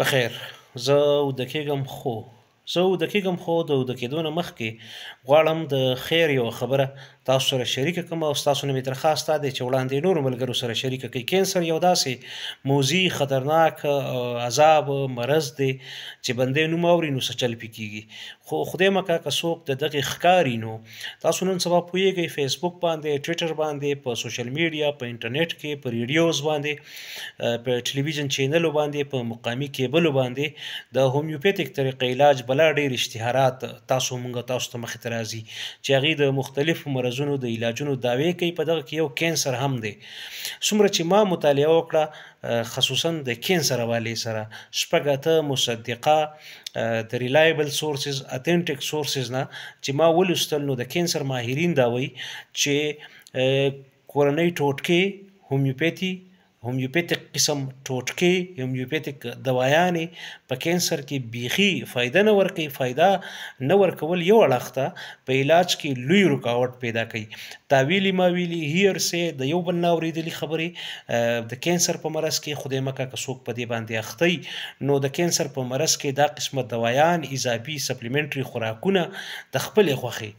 په خیر زه اوده کیږم خو زه اوده کېږم خو د اوده کېدو نه مخکې غواړم د خیر یوه خبره تاسو سره شریکه کړم او ستاسو نه مې درخواست دا دی چې وړاندې نورو ملګرو سره شریکه کړئ کینسر یو داسې موزي خطرناک عذاب مرض دی چې بندې نوم اوري نو څه چل پې کېږي خو خدای مکه که څوک د دغې ښکاري نو تاسو نن سبا پوهیږئ فیسبوک باندې ټویټر باندې په سوشل میډیا په انټرنیټ کې په ریډیوز باندې په ټلویزیون چینلو باندې په مقامی کیبلو باندې د هومیوپیتیک طریقې علاج بل تعالی ډېر اشتهارات تاسو مونږ تاسو ته مخ ته راځي چې هغه د مختلفو مرزونو د علاجونو داوی کوي په دغه کې یو کینسر هم دی څومره چې ما مطالعه وکړه خصوصا د کینسر والي سره شپږته مصدقه د ریلایبل سورسز اتنټیک سورسز نه چې ما ولستل نو د کینسر ماهرین دا وایي چې کورنۍ ټوټکي هومیوپیتي هومیوپیتک قسم ټوټکي هومیوپیتک دوايانې په کینسر کې بیخي فائدہ نه ورکي فائدہ نه ورکول یو اړخته په علاج کې لوی رکاوټ پیدا کوي دا ویلی ما ویلی هیر سه د یو بل ناوریدلې خبرې د کینسر په مرز کې خدای مکه که څوک په دې باندې اختی نو د کینسر په مرز کې دا قسمه دوایان اضافي سپلیمنټري خوراکونه د خپل خوخي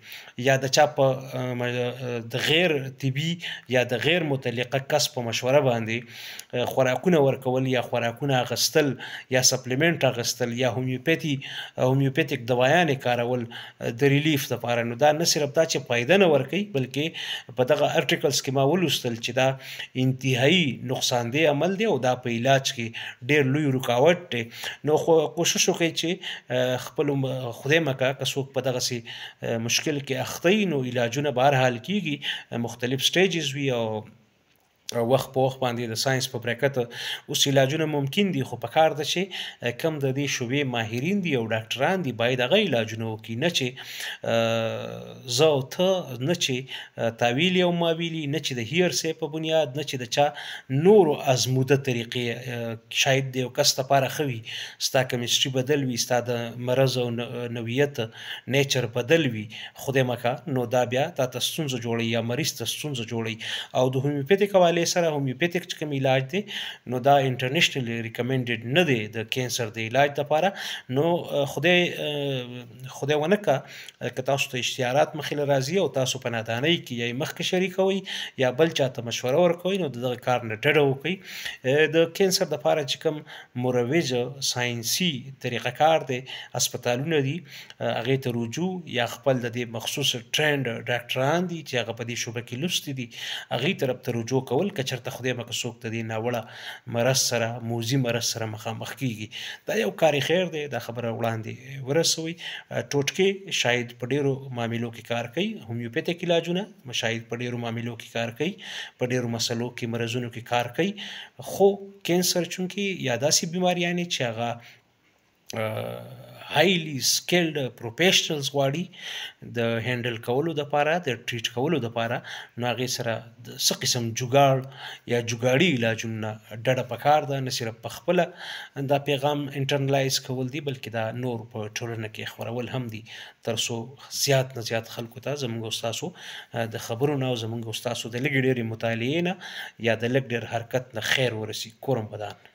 یا د چا په د غیر طبي یا د غیر متعلقه کس په مشوره باندې خوراکونه ورکول یا خوراکونه غستل یا سپلیمنټ غستل یا هومیوپاتي هومیوپاتیک دوایان کارول د ریلیف لپاره نو دا نه صرف دا چې فائدنه ورکي بلکې په دغه ارټیکلز کې ما ولوستل چې دا انتهایی نقصاندې عمل دی او دا په علاج کې ډیر لوی رکاوټ دی نو خو کوشش وکړي چې خپل خوده مکه که څوک په دغه سي مشکل کې اخته نو علاجونه بهر حال کیږي مختلف سټیجز وی او وخت په وخت باندې د ساينس په برکت اوس علاجونه ممکن دي خو په کار ده چې کم د دې شوبې ماهرین دي او ډاکټران دي باید هغه علاجونه وکړي نه چې زه او ته نه چې تاویل او ماویلی نه چې د هیر سه په بنیاد نه چې د چا نورو ازموده طریقې شاید د یو کس لپاره خوي ستا کیمستري بدل وي ستا د مرز او نویت نیچر بدل وي خدای مکه نو دا بیا تا ته ستونزه جوړي یا مریض ته ستونزه جوړي او د هومیوپاتیک حواله مطالعې سره هومیوپیتیک چې کوم علاج دی نو دا انټرنیشنل ریکمندډ نه دی د کینسر د علاج لپاره نو خدای خدای ونکا که تاسو ته اشتهارات مخې راځي او تاسو په نادانۍ کې یا مخکې شریکوي یا بل چاته مشوره ورکوي نو دغه کار نه ډډه وکړي د کینسر د لپاره چې کوم مروج ساينسي طریقه کار دی هسپتالونه دي هغه ته رجوع یا خپل د مخصوص ټرند ډاکټران دي چې هغه په دې شوبه کې لوستي دي هغه طرف ته رجوع کول ټول کچرته خدای مکه څوک ته دی ناوړه مرز سره موزي مرز سره مخامخ کیږي دا یو کاری خیر دی دا خبره وړاندې ورسوي ټوټکي شاید په ډیرو معاملو کې کار کوي هومیوپیتیک علاجونه شاید په ډیرو معاملو کې کار کوي په ډیرو مسلو کې مرزونو کې کار کوي خو کینسر چونکی یا داسې بیماریانه چې هغه highly skilled professionals غواړي د هندل کولو د لپاره د ټریټ کولو د لپاره نو هغه سره څه قسم جګاړ یا جګاړي علاجونه ډډه پکار ده نه صرف په خپل دا پیغام انټرنلایز کول دي بلکې دا نور په ټولنه کې خورول هم دي ترسو زیات نه زیات خلکو ته زموږ استادو د خبرونو او زموږ استادو د لګډيري مطالعه نه یا د لګډر حرکت نه خیر ورسي کورم بدان